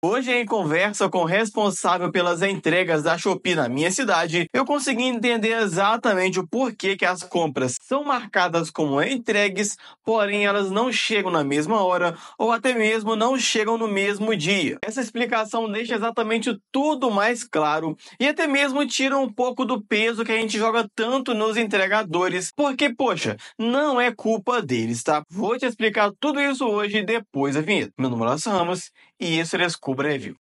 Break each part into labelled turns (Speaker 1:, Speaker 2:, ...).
Speaker 1: Hoje, em conversa com o responsável pelas entregas da Shopee na minha cidade, eu consegui entender exatamente o porquê que as compras são marcadas como entregues, porém elas não chegam na mesma hora ou até mesmo não chegam no mesmo dia. Essa explicação deixa exatamente tudo mais claro e até mesmo tira um pouco do peso que a gente joga tanto nos entregadores, porque, poxa, não é culpa deles, tá? Vou te explicar tudo isso hoje depois da vinheta. Meu nome é Lázaro Ramos e isso é Cobrevio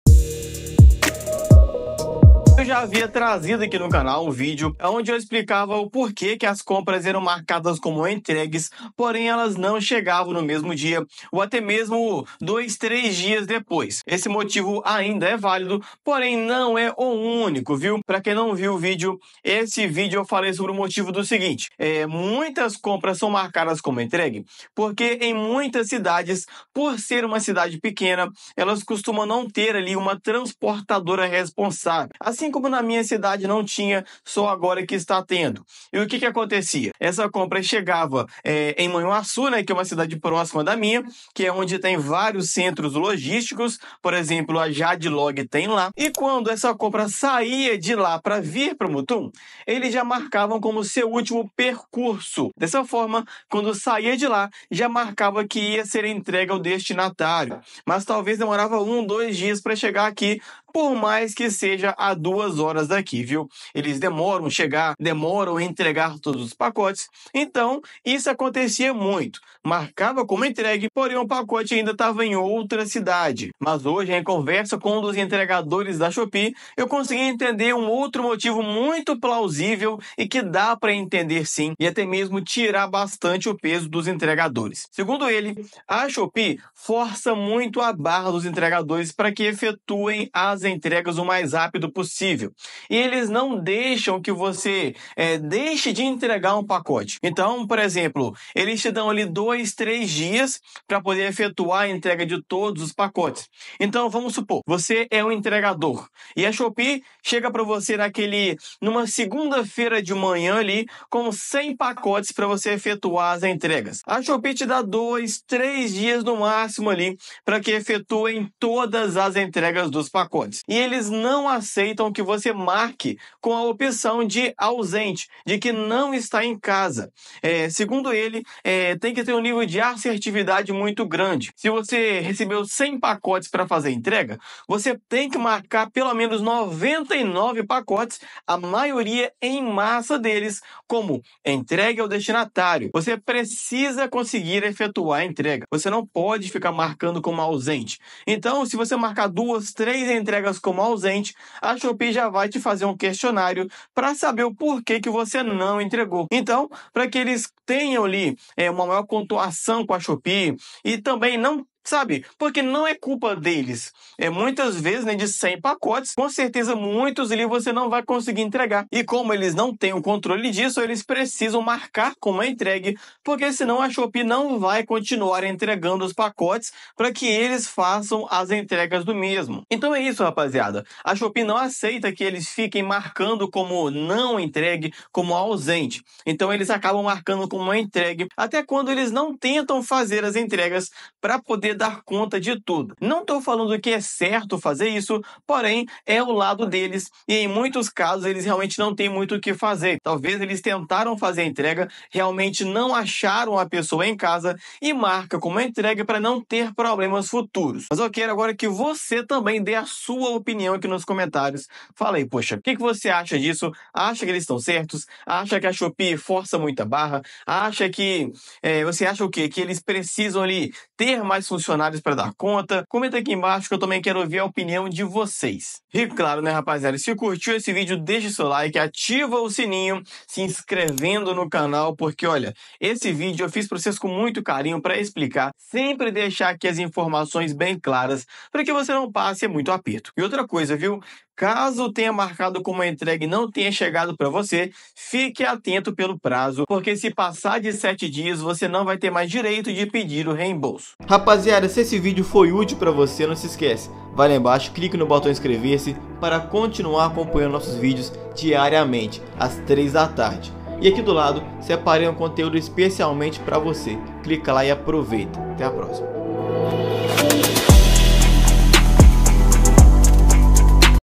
Speaker 1: já havia trazido aqui no canal um vídeo é onde eu explicava o porquê que as compras eram marcadas como entregues, porém elas não chegavam no mesmo dia ou até mesmo dois, três dias depois. Esse motivo ainda é válido, porém não é o único, viu? Para quem não viu o vídeo, esse vídeo eu falei sobre o motivo do seguinte: é, muitas compras são marcadas como entregue porque em muitas cidades, por ser uma cidade pequena, elas costumam não ter ali uma transportadora responsável. Assim como na minha cidade não tinha, só agora que está tendo. E o que, que acontecia? Essa compra chegava é, em Manhuaçu, né, que é uma cidade próxima da minha, que é onde tem vários centros logísticos, por exemplo, a Jadlog tem lá. E quando essa compra saía de lá para vir para Mutum, eles já marcavam como seu último percurso. Dessa forma, quando saía de lá, já marcava que ia ser entregue ao destinatário, mas talvez demorava um, dois dias para chegar aqui por mais que seja a duas horas daqui, viu? Eles demoram chegar, demoram entregar todos os pacotes. Então, isso acontecia muito. Marcava como entregue, porém o pacote ainda estava em outra cidade. Mas hoje, em conversa com um dos entregadores da Shopee, eu consegui entender um outro motivo muito plausível e que dá para entender sim, e até mesmo tirar bastante o peso dos entregadores. Segundo ele, a Shopee força muito a barra dos entregadores para que efetuem as entregas o mais rápido possível. E eles não deixam que você é, deixe de entregar um pacote. Então, por exemplo, eles te dão ali dois, três dias para poder efetuar a entrega de todos os pacotes. Então, vamos supor, você é um entregador e a Shopee chega para você naquele numa segunda-feira de manhã ali com 100 pacotes para você efetuar as entregas. A Shopee te dá dois, três dias no máximo ali para que efetuem todas as entregas dos pacotes. E eles não aceitam que você marque com a opção de ausente, de que não está em casa. É, segundo ele, é, tem que ter um nível de assertividade muito grande. Se você recebeu 100 pacotes para fazer entrega, você tem que marcar pelo menos 99 pacotes, a maioria em massa deles, como entregue ao destinatário. Você precisa conseguir efetuar a entrega. Você não pode ficar marcando como ausente. Então, se você marcar duas, três entregas, entregas como ausente, a Shopee já vai te fazer um questionário para saber o porquê que você não entregou. Então, para que eles tenham ali é, uma maior pontuação com a Shopee e também não sabe? Porque não é culpa deles. É muitas vezes, né, de 100 pacotes, com certeza muitos ali você não vai conseguir entregar. E como eles não têm o controle disso, eles precisam marcar como é entregue, porque senão a Shopee não vai continuar entregando os pacotes para que eles façam as entregas do mesmo. Então é isso, rapaziada. A Shopee não aceita que eles fiquem marcando como não entregue, como ausente. Então eles acabam marcando como entregue até quando eles não tentam fazer as entregas para poder dar conta de tudo. Não estou falando que é certo fazer isso, porém é o lado deles e em muitos casos eles realmente não têm muito o que fazer. Talvez eles tentaram fazer a entrega, realmente não acharam a pessoa em casa e marca como entrega para não ter problemas futuros. Mas eu quero agora que você também dê a sua opinião aqui nos comentários. Fala aí, poxa, o que, que você acha disso? Acha que eles estão certos? Acha que a Shopee força muita barra? Acha que é, você acha o quê? Que eles precisam ali ter mais funcionários para dar conta? Comenta aqui embaixo que eu também quero ouvir a opinião de vocês. E claro, né, rapaziada, se curtiu esse vídeo, deixa seu like, ativa o sininho, se inscrevendo no canal, porque olha, esse vídeo eu fiz para vocês com muito carinho para explicar, sempre deixar aqui as informações bem claras para que você não passe muito aperto. E outra coisa, viu? Caso tenha marcado como entrega e não tenha chegado para você, fique atento pelo prazo, porque se passar de 7 dias, você não vai ter mais direito de pedir o reembolso. Rapaziada, se esse vídeo foi útil para você, não se esquece, vai lá embaixo, clique no botão inscrever-se para continuar acompanhando nossos vídeos diariamente, às 3 da tarde. E aqui do lado, separei um conteúdo especialmente para você. Clica lá e aproveita. Até a próxima.